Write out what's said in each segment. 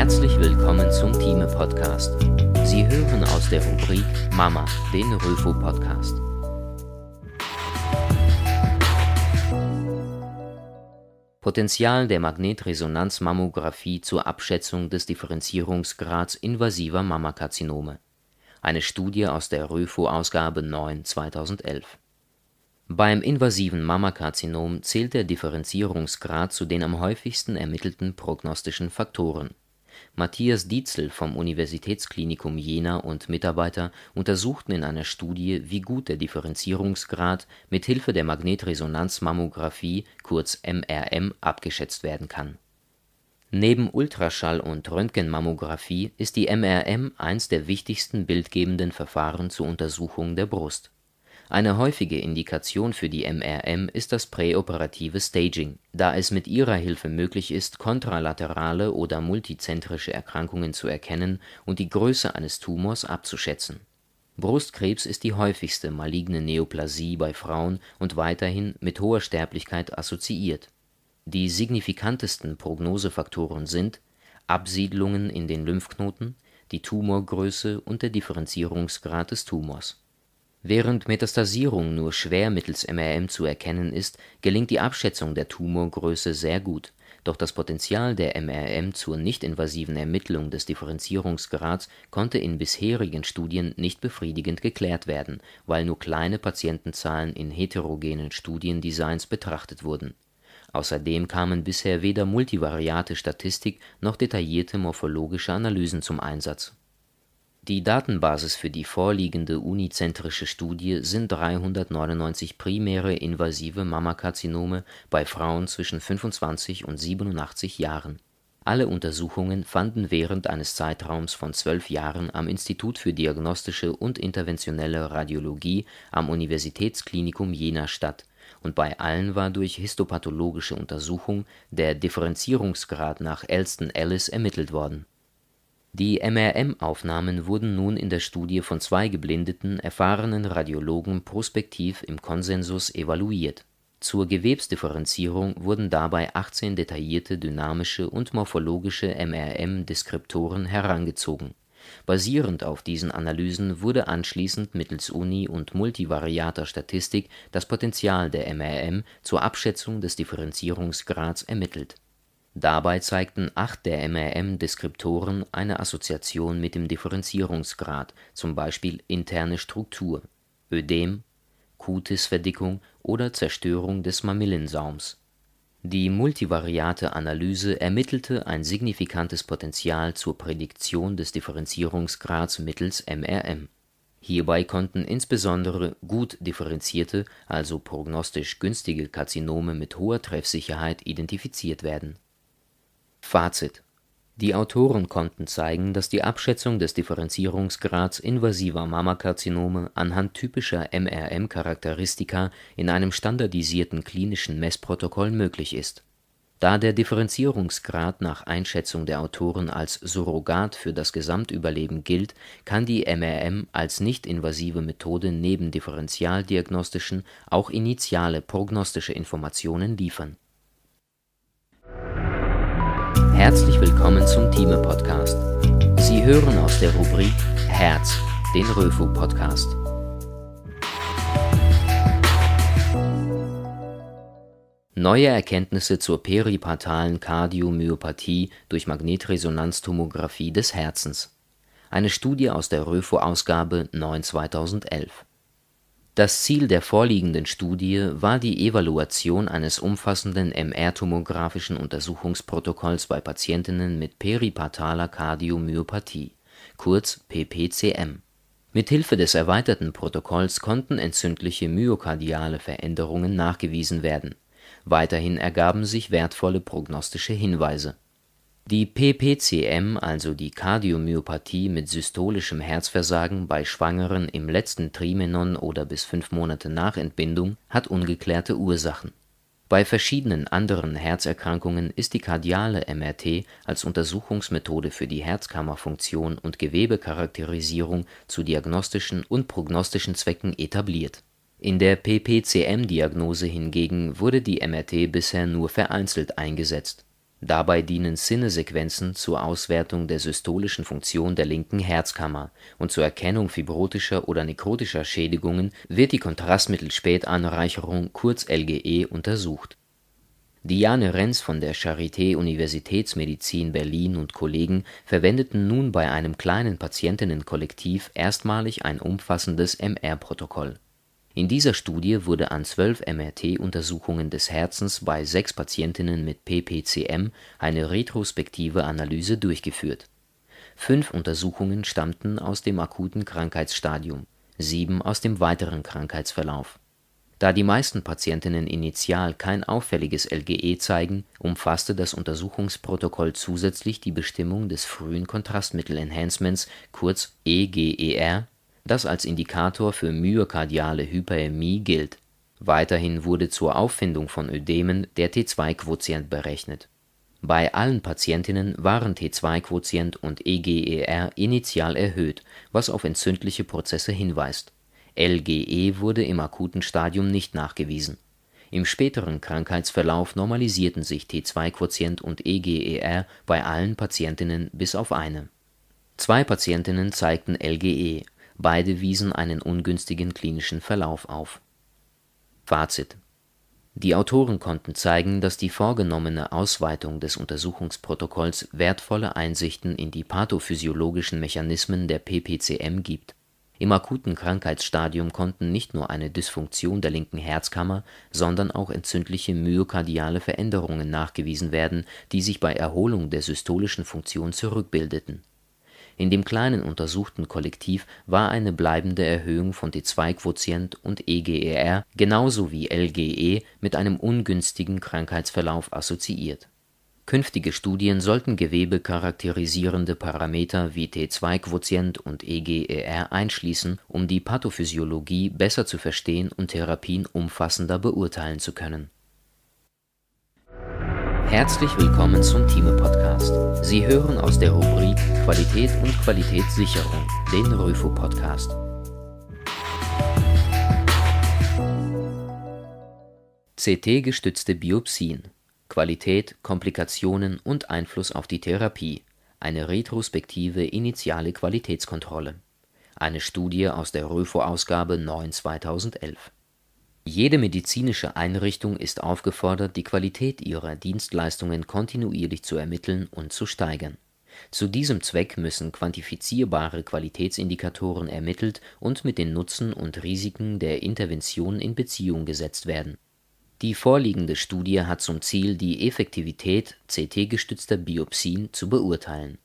Herzlich willkommen zum Time Podcast. Sie hören aus der Rubrik Mama, den Röfo Podcast. Potenzial der Magnetresonanzmammographie zur Abschätzung des Differenzierungsgrads invasiver Mammakarzinome. Eine Studie aus der Röfo-Ausgabe 9 2011. Beim invasiven Mammakarzinom zählt der Differenzierungsgrad zu den am häufigsten ermittelten prognostischen Faktoren. Matthias Dietzel vom Universitätsklinikum Jena und Mitarbeiter untersuchten in einer Studie, wie gut der Differenzierungsgrad mit Hilfe der Magnetresonanzmammographie (kurz MRM) abgeschätzt werden kann. Neben Ultraschall und Röntgenmammographie ist die MRM eins der wichtigsten bildgebenden Verfahren zur Untersuchung der Brust eine häufige Indikation für die MRM ist das präoperative Staging, da es mit ihrer Hilfe möglich ist, kontralaterale oder multizentrische Erkrankungen zu erkennen und die Größe eines Tumors abzuschätzen. Brustkrebs ist die häufigste maligne Neoplasie bei Frauen und weiterhin mit hoher Sterblichkeit assoziiert. Die signifikantesten Prognosefaktoren sind Absiedlungen in den Lymphknoten, die Tumorgröße und der Differenzierungsgrad des Tumors Während Metastasierung nur schwer mittels MRM zu erkennen ist, gelingt die Abschätzung der Tumorgröße sehr gut, doch das Potenzial der MRM zur nichtinvasiven Ermittlung des Differenzierungsgrads konnte in bisherigen Studien nicht befriedigend geklärt werden, weil nur kleine Patientenzahlen in heterogenen Studiendesigns betrachtet wurden. Außerdem kamen bisher weder multivariate Statistik noch detaillierte morphologische Analysen zum Einsatz die Datenbasis für die vorliegende unizentrische Studie sind 399 primäre invasive Mammakarzinome bei Frauen zwischen 25 und 87 Jahren. Alle Untersuchungen fanden während eines Zeitraums von zwölf Jahren am Institut für diagnostische und interventionelle Radiologie am Universitätsklinikum Jena statt, und bei allen war durch histopathologische Untersuchung der Differenzierungsgrad nach Elston-Ellis ermittelt worden die MRM-Aufnahmen wurden nun in der Studie von zwei geblindeten, erfahrenen Radiologen prospektiv im Konsensus evaluiert. Zur Gewebsdifferenzierung wurden dabei 18 detaillierte dynamische und morphologische MRM-Deskriptoren herangezogen. Basierend auf diesen Analysen wurde anschließend mittels Uni und multivariater Statistik das Potential der MRM zur Abschätzung des Differenzierungsgrads ermittelt Dabei zeigten acht der MRM-Deskriptoren eine Assoziation mit dem Differenzierungsgrad (z. B. interne Struktur, Ödem, Cutisverdickung oder Zerstörung des Mamillensaums). Die multivariate Analyse ermittelte ein signifikantes Potential zur Prädiktion des Differenzierungsgrads mittels MRM. Hierbei konnten insbesondere gut differenzierte, also prognostisch günstige Karzinome mit hoher Treffsicherheit identifiziert werden Fazit die Autoren konnten zeigen, dass die Abschätzung des Differenzierungsgrads invasiver Mammakarzinome anhand typischer MRM-Charakteristika in einem standardisierten klinischen Messprotokoll möglich ist. Da der Differenzierungsgrad nach Einschätzung der Autoren als Surrogat für das Gesamtüberleben gilt, kann die MRM als nicht-invasive Methode neben differentialdiagnostischen auch initiale prognostische Informationen liefern Herzlich willkommen zum Thieme Podcast. Sie hören aus der Rubrik Herz den Röfu Podcast. Neue Erkenntnisse zur peripatalen Kardiomyopathie durch Magnetresonanztomographie des Herzens. Eine Studie aus der Röfu Ausgabe 9 2011. Das Ziel der vorliegenden Studie war die Evaluation eines umfassenden mr tomografischen Untersuchungsprotokolls bei Patientinnen mit peripartaler Kardiomyopathie (kurz PPCM). Mithilfe des erweiterten Protokolls konnten entzündliche myokardiale Veränderungen nachgewiesen werden. Weiterhin ergaben sich wertvolle prognostische Hinweise die PPCM, also die Kardiomyopathie mit systolischem Herzversagen bei Schwangeren im letzten Trimenon oder bis fünf Monate nach Entbindung, hat ungeklärte Ursachen. Bei verschiedenen anderen Herzerkrankungen ist die kardiale MRT als Untersuchungsmethode für die Herzkammerfunktion und Gewebecharakterisierung zu diagnostischen und prognostischen Zwecken etabliert. In der PPCM-Diagnose hingegen wurde die MRT bisher nur vereinzelt eingesetzt Dabei dienen Sinnesequenzen zur Auswertung der systolischen Funktion der linken Herzkammer, und zur Erkennung fibrotischer oder nekrotischer Schädigungen wird die Kontrastmittelspätanreicherung (LGE) untersucht. Diane Renz von der Charité Universitätsmedizin Berlin und Kollegen verwendeten nun bei einem kleinen Patientinnenkollektiv erstmalig ein umfassendes MR-Protokoll in dieser Studie wurde an zwölf MRT-Untersuchungen des Herzens bei sechs Patientinnen mit PPCM eine retrospektive Analyse durchgeführt. Fünf Untersuchungen stammten aus dem akuten Krankheitsstadium, sieben aus dem weiteren Krankheitsverlauf. Da die meisten Patientinnen initial kein auffälliges LGE zeigen, umfasste das Untersuchungsprotokoll zusätzlich die Bestimmung des frühen Kontrastmittel-Enhancements, kurz EGER das als Indikator für myokardiale Hyperämie gilt. Weiterhin wurde zur Auffindung von Ödemen der T2-Quotient berechnet. Bei allen Patientinnen waren T2-Quotient und EGER initial erhöht, was auf entzündliche Prozesse hinweist. LGE wurde im akuten Stadium nicht nachgewiesen. Im späteren Krankheitsverlauf normalisierten sich T2-Quotient und EGER bei allen Patientinnen bis auf eine. Zwei Patientinnen zeigten LGE, Beide wiesen einen ungünstigen klinischen Verlauf auf. Fazit. Die Autoren konnten zeigen, dass die vorgenommene Ausweitung des Untersuchungsprotokolls wertvolle Einsichten in die pathophysiologischen Mechanismen der PPCM gibt. Im akuten Krankheitsstadium konnten nicht nur eine Dysfunktion der linken Herzkammer, sondern auch entzündliche myokardiale Veränderungen nachgewiesen werden, die sich bei Erholung der systolischen Funktion zurückbildeten in dem kleinen untersuchten Kollektiv war eine bleibende Erhöhung von T2-Quotient und EGER genauso wie LGE mit einem ungünstigen Krankheitsverlauf assoziiert. Künftige Studien sollten gewebecharakterisierende Parameter wie T2-Quotient und EGER einschließen, um die Pathophysiologie besser zu verstehen und Therapien umfassender beurteilen zu können Herzlich willkommen zum Thieme Podcast. Sie hören aus der Rubrik Qualität und Qualitätssicherung den Röfo Podcast. CT-gestützte Biopsien. Qualität, Komplikationen und Einfluss auf die Therapie. Eine retrospektive initiale Qualitätskontrolle. Eine Studie aus der Röfo-Ausgabe 9 2011. Jede medizinische Einrichtung ist aufgefordert, die Qualität ihrer Dienstleistungen kontinuierlich zu ermitteln und zu steigern. Zu diesem Zweck müssen quantifizierbare Qualitätsindikatoren ermittelt und mit den Nutzen und Risiken der Intervention in Beziehung gesetzt werden. Die vorliegende Studie hat zum Ziel, die Effektivität CT-gestützter Biopsien zu beurteilen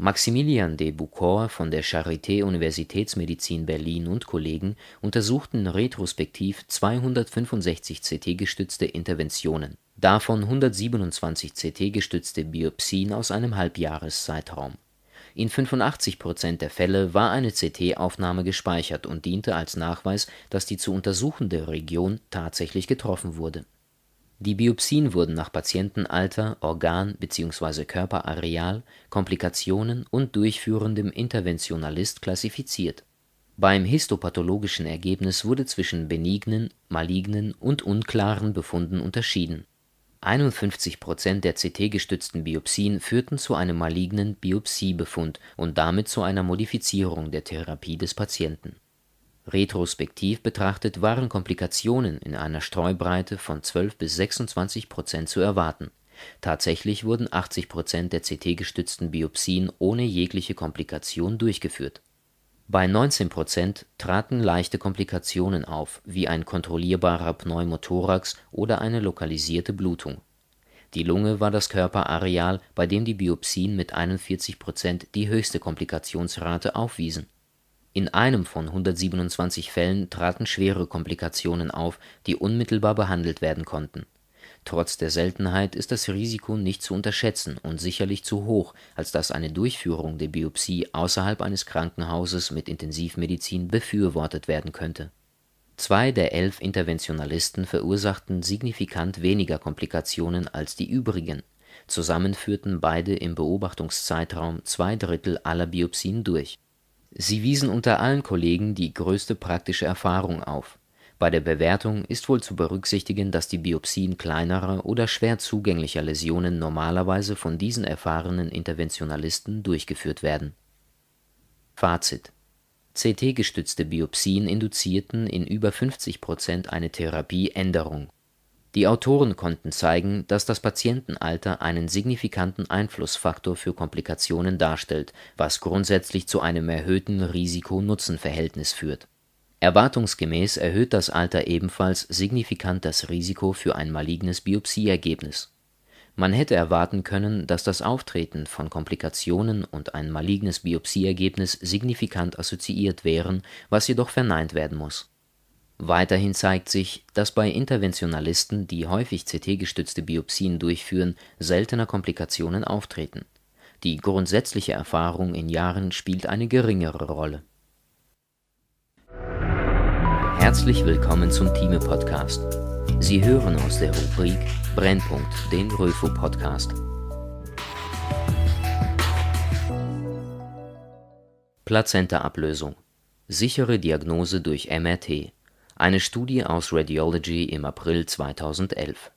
Maximilian de Bucor von der Charité Universitätsmedizin Berlin und Kollegen untersuchten retrospektiv 265 CT-gestützte Interventionen, davon 127 CT-gestützte Biopsien aus einem Halbjahreszeitraum. In 85 Prozent der Fälle war eine CT-Aufnahme gespeichert und diente als Nachweis, dass die zu untersuchende Region tatsächlich getroffen wurde die Biopsien wurden nach Patientenalter, Organ bzw. Körperareal, Komplikationen und durchführendem Interventionalist klassifiziert. Beim histopathologischen Ergebnis wurde zwischen benignen, malignen und unklaren Befunden unterschieden. 51 der CT-gestützten Biopsien führten zu einem malignen Biopsiebefund und damit zu einer Modifizierung der Therapie des Patienten Retrospektiv betrachtet waren Komplikationen in einer Streubreite von 12 bis 26 Prozent zu erwarten. Tatsächlich wurden 80 Prozent der CT-gestützten Biopsien ohne jegliche Komplikation durchgeführt. Bei 19 Prozent traten leichte Komplikationen auf, wie ein kontrollierbarer Pneumothorax oder eine lokalisierte Blutung. Die Lunge war das Körperareal, bei dem die Biopsien mit 41 Prozent die höchste Komplikationsrate aufwiesen in einem von 127 Fällen traten schwere Komplikationen auf, die unmittelbar behandelt werden konnten. Trotz der Seltenheit ist das Risiko nicht zu unterschätzen und sicherlich zu hoch, als dass eine Durchführung der Biopsie außerhalb eines Krankenhauses mit Intensivmedizin befürwortet werden könnte. Zwei der elf Interventionalisten verursachten signifikant weniger Komplikationen als die übrigen. Zusammen führten beide im Beobachtungszeitraum zwei Drittel aller Biopsien durch Sie wiesen unter allen Kollegen die größte praktische Erfahrung auf. Bei der Bewertung ist wohl zu berücksichtigen, dass die Biopsien kleinerer oder schwer zugänglicher Läsionen normalerweise von diesen erfahrenen Interventionalisten durchgeführt werden. Fazit: CT-gestützte Biopsien induzierten in über 50 Prozent eine Therapieänderung die Autoren konnten zeigen, dass das Patientenalter einen signifikanten Einflussfaktor für Komplikationen darstellt, was grundsätzlich zu einem erhöhten Risiko-Nutzen-Verhältnis führt. Erwartungsgemäß erhöht das Alter ebenfalls signifikant das Risiko für ein malignes Biopsieergebnis. Man hätte erwarten können, dass das Auftreten von Komplikationen und ein malignes Biopsieergebnis signifikant assoziiert wären, was jedoch verneint werden muss Weiterhin zeigt sich, dass bei Interventionalisten, die häufig CT-gestützte Biopsien durchführen, seltener Komplikationen auftreten. Die grundsätzliche Erfahrung in Jahren spielt eine geringere Rolle. Herzlich willkommen zum Thieme Podcast. Sie hören aus der Rubrik Brennpunkt den Röfo Podcast. Plazenta Ablösung. Sichere Diagnose durch MRT eine Studie aus Radiology im April 2011.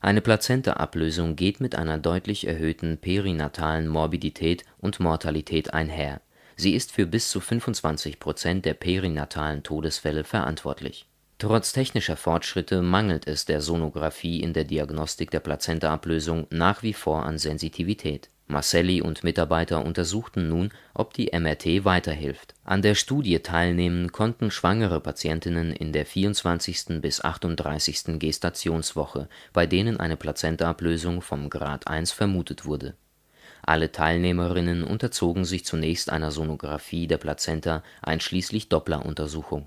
Eine Plazentaablösung geht mit einer deutlich erhöhten perinatalen Morbidität und Mortalität einher. Sie ist für bis zu 25 Prozent der perinatalen Todesfälle verantwortlich. Trotz technischer Fortschritte mangelt es der Sonographie in der Diagnostik der Plazentaablösung nach wie vor an Sensitivität Marcelli und Mitarbeiter untersuchten nun, ob die MRT weiterhilft. An der Studie teilnehmen konnten schwangere Patientinnen in der 24. bis 38. Gestationswoche, bei denen eine Plazentaablösung vom Grad 1 vermutet wurde. Alle Teilnehmerinnen unterzogen sich zunächst einer Sonographie der Plazenta einschließlich Doppleruntersuchung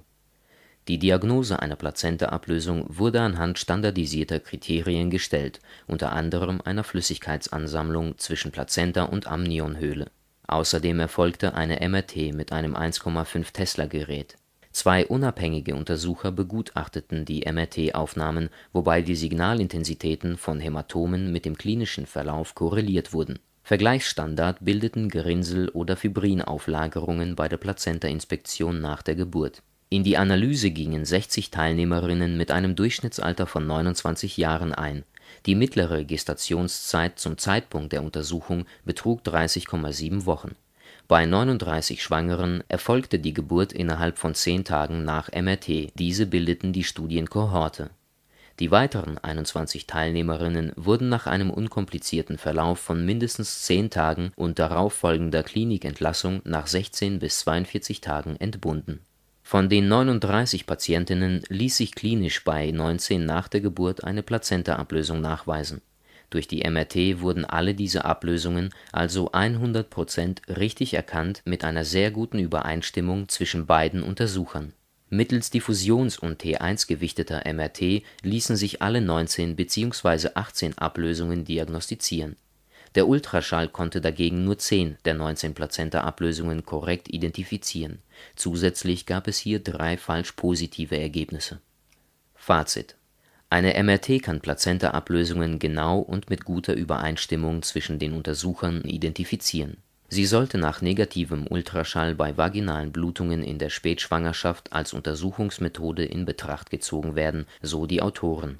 die Diagnose einer Plazentaablösung wurde anhand standardisierter Kriterien gestellt, unter anderem einer Flüssigkeitsansammlung zwischen Plazenta und Amnionhöhle. Außerdem erfolgte eine MRT mit einem 1,5-Tesla-Gerät. Zwei unabhängige Untersucher begutachteten die MRT-Aufnahmen, wobei die Signalintensitäten von Hämatomen mit dem klinischen Verlauf korreliert wurden. Vergleichsstandard bildeten Gerinnsel oder Fibrinauflagerungen bei der Plazenta-Inspektion nach der Geburt in die Analyse gingen 60 Teilnehmerinnen mit einem Durchschnittsalter von 29 Jahren ein. Die mittlere Gestationszeit zum Zeitpunkt der Untersuchung betrug 30,7 Wochen. Bei 39 Schwangeren erfolgte die Geburt innerhalb von 10 Tagen nach MRT. Diese bildeten die Studienkohorte. Die weiteren 21 Teilnehmerinnen wurden nach einem unkomplizierten Verlauf von mindestens 10 Tagen und darauffolgender Klinikentlassung nach 16 bis 42 Tagen entbunden von den 39 Patientinnen ließ sich klinisch bei 19 nach der Geburt eine Plazentaablösung nachweisen. Durch die MRT wurden alle diese Ablösungen, also 100 Prozent, richtig erkannt mit einer sehr guten Übereinstimmung zwischen beiden Untersuchern. Mittels Diffusions- und T1 gewichteter MRT ließen sich alle 19 bzw. 18 Ablösungen diagnostizieren der Ultraschall konnte dagegen nur 10 der 19 Plazenta-Ablösungen korrekt identifizieren. Zusätzlich gab es hier drei falsch positive Ergebnisse. Fazit: Eine MRT kann Plazenta-Ablösungen genau und mit guter Übereinstimmung zwischen den Untersuchern identifizieren. Sie sollte nach negativem Ultraschall bei vaginalen Blutungen in der Spätschwangerschaft als Untersuchungsmethode in Betracht gezogen werden, so die Autoren